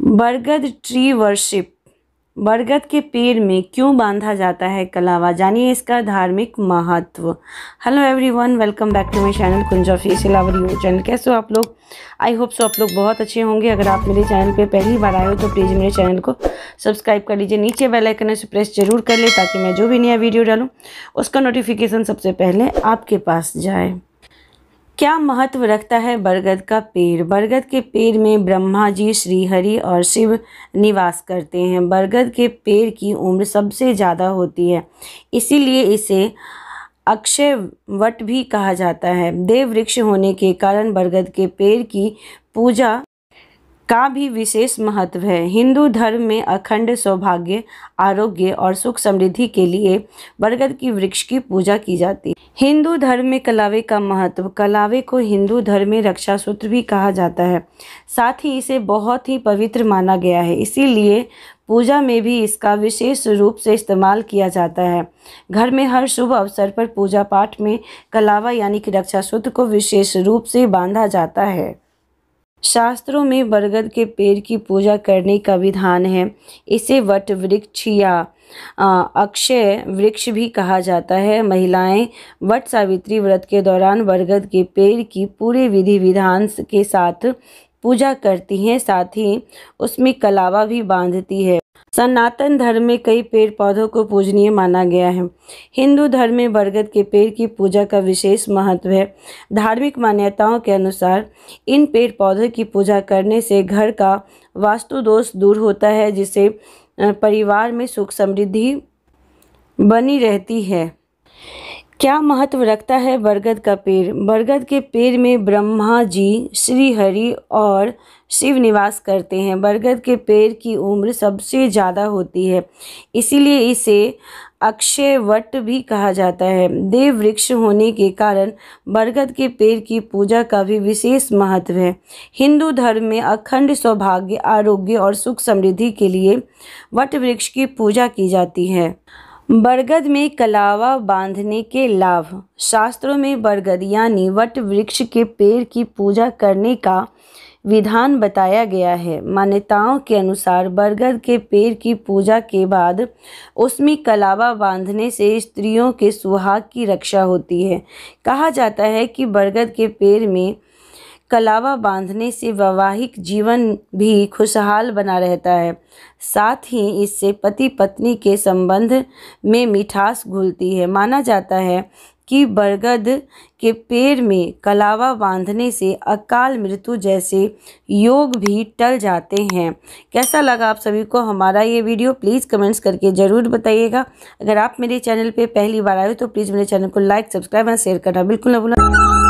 बरगद tree worship बरगद के पेड़ में क्यों बांधा जाता है कलावा जानिए इसका धार्मिक महत्व hello everyone welcome back to my channel कुंजा फेसियल आवर यू चैनल कैसे हो आप लोग आई होप सो आप लोग बहुत अच्छे होंगे अगर आप मेरे चैनल पे पहली बार आए हो तो प्लीज़ मेरे चैनल को सब्सक्राइब कर लीजिए नीचे बेल आइकन प्रेस जरूर कर ले ताकि मैं जो भी नया वीडियो डालूँ उसका नोटिफिकेशन सबसे पहले आपके पास जाए क्या महत्व रखता है बरगद का पेड़ बरगद के पेड़ में ब्रह्मा जी श्रीहरि और शिव निवास करते हैं बरगद के पेड़ की उम्र सबसे ज़्यादा होती है इसीलिए इसे अक्षय वट भी कहा जाता है देव वृक्ष होने के कारण बरगद के पेड़ की पूजा का भी विशेष महत्व है हिंदू धर्म में अखंड सौभाग्य आरोग्य और सुख समृद्धि के लिए बरगद की वृक्ष की पूजा की जाती है हिंदू धर्म में कलावे का महत्व कलावे को हिंदू धर्म में रक्षा सूत्र भी कहा जाता है साथ ही इसे बहुत ही पवित्र माना गया है इसीलिए पूजा में भी इसका विशेष रूप से इस्तेमाल किया जाता है घर में हर शुभ अवसर पर पूजा पाठ में कलावा यानी कि रक्षा सूत्र को विशेष रूप से बांधा जाता है शास्त्रों में बरगद के पेड़ की पूजा करने का विधान है इसे वट वृक्ष या अक्षय वृक्ष भी कहा जाता है महिलाएं वट सावित्री व्रत के दौरान बरगद के पेड़ की पूरे विधि विधान के साथ पूजा करती हैं साथ ही उसमें कलावा भी बांधती है सनातन धर्म में कई पेड़ पौधों को पूजनीय माना गया है हिंदू धर्म में बरगद के पेड़ की पूजा का विशेष महत्व है धार्मिक मान्यताओं के अनुसार इन पेड़ पौधों की पूजा करने से घर का वास्तु दोष दूर होता है जिससे परिवार में सुख समृद्धि बनी रहती है क्या महत्व रखता है बरगद का पेड़ बरगद के पेड़ में ब्रह्मा जी श्री हरि और शिव निवास करते हैं बरगद के पेड़ की उम्र सबसे ज़्यादा होती है इसीलिए इसे अक्षय वट भी कहा जाता है देव वृक्ष होने के कारण बरगद के पेड़ की पूजा का भी विशेष महत्व है हिंदू धर्म में अखंड सौभाग्य आरोग्य और सुख समृद्धि के लिए वट वृक्ष की पूजा की जाती है बरगद में कलावा बांधने के लाभ शास्त्रों में बरगद यानी वट वृक्ष के पेड़ की पूजा करने का विधान बताया गया है मान्यताओं के अनुसार बरगद के पेड़ की पूजा के बाद उसमें कलावा बांधने से स्त्रियों के सुहाग की रक्षा होती है कहा जाता है कि बरगद के पेड़ में कलावा बांधने से वैवाहिक जीवन भी खुशहाल बना रहता है साथ ही इससे पति पत्नी के संबंध में मिठास घुलती है माना जाता है कि बरगद के पेड़ में कलावा बांधने से अकाल मृत्यु जैसे योग भी टल जाते हैं कैसा लगा आप सभी को हमारा ये वीडियो प्लीज़ कमेंट्स करके ज़रूर बताइएगा अगर आप मेरे चैनल पे पहली बार आए हो तो प्लीज़ मेरे चैनल को लाइक सब्सक्राइब और शेयर करना बिल्कुल ना भूलना